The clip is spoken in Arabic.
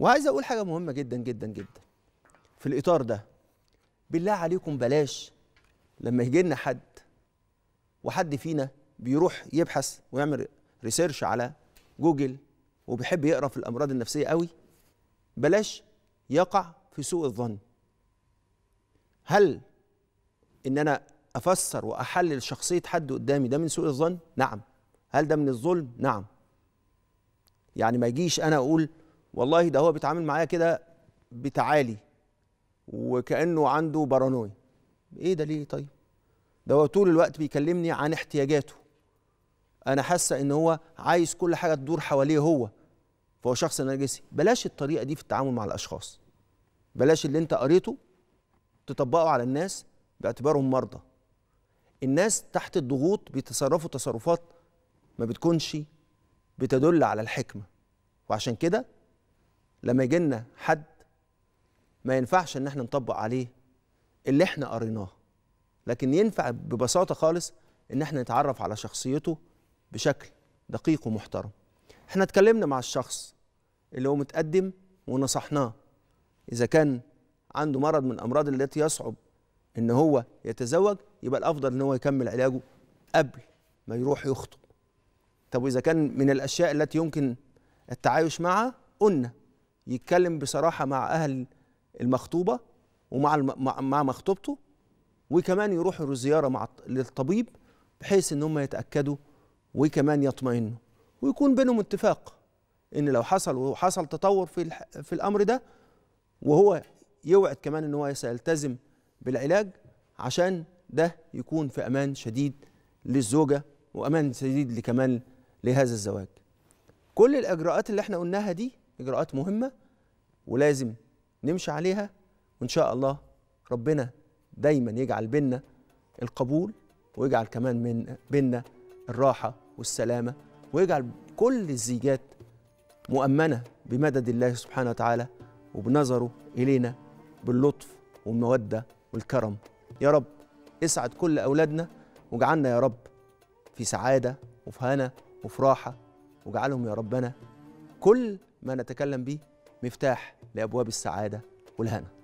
وعايز اقول حاجه مهمه جدا جدا جدا في الاطار ده بالله عليكم بلاش لما يجي لنا حد وحد فينا بيروح يبحث ويعمل ريسيرش على جوجل وبيحب يقرا في الامراض النفسيه قوي بلاش يقع في سوء الظن هل ان انا افسر واحلل شخصيه حد قدامي ده من سوء الظن نعم هل ده من الظلم نعم يعني ما يجيش انا اقول والله ده هو بيتعامل معايا كده بتعالي وكانه عنده بارانويا ايه ده ليه طيب ده هو طول الوقت بيكلمني عن احتياجاته انا حاسه ان هو عايز كل حاجه تدور حواليه هو فهو شخص نرجسي بلاش الطريقه دي في التعامل مع الاشخاص بلاش اللي انت قريته تطبقه على الناس باعتبارهم مرضى الناس تحت الضغوط بيتصرفوا تصرفات ما بتكونش بتدل على الحكمه وعشان كده لما يجي لنا حد ما ينفعش ان احنا نطبق عليه اللي احنا قريناه لكن ينفع ببساطه خالص ان احنا نتعرف على شخصيته بشكل دقيق ومحترم احنا اتكلمنا مع الشخص اللي هو متقدم ونصحناه اذا كان عنده مرض من الامراض التي يصعب ان هو يتزوج يبقى الافضل ان هو يكمل علاجه قبل ما يروح يخطب طب واذا كان من الاشياء التي يمكن التعايش معها قلنا يتكلم بصراحه مع اهل المخطوبه ومع مع مخطوبته وكمان يروحوا زياره مع للطبيب بحيث ان هم يتاكدوا وكمان يطمئنوا ويكون بينهم اتفاق ان لو حصل وحصل تطور في في الامر ده وهو يوعد كمان ان هو سيلتزم بالعلاج عشان ده يكون في امان شديد للزوجه وامان شديد لكمان لهذا الزواج كل الاجراءات اللي احنا قلناها دي اجراءات مهمه ولازم نمشي عليها وان شاء الله ربنا دايما يجعل بينا القبول ويجعل كمان من بينا الراحه والسلامه ويجعل كل الزيجات مؤمنه بمدد الله سبحانه وتعالى وبنظره الينا باللطف والموده والكرم يا رب اسعد كل اولادنا واجعلنا يا رب في سعاده وفي هنا وفي راحه واجعلهم يا ربنا كل ما نتكلم به مفتاح لابواب السعاده والهنا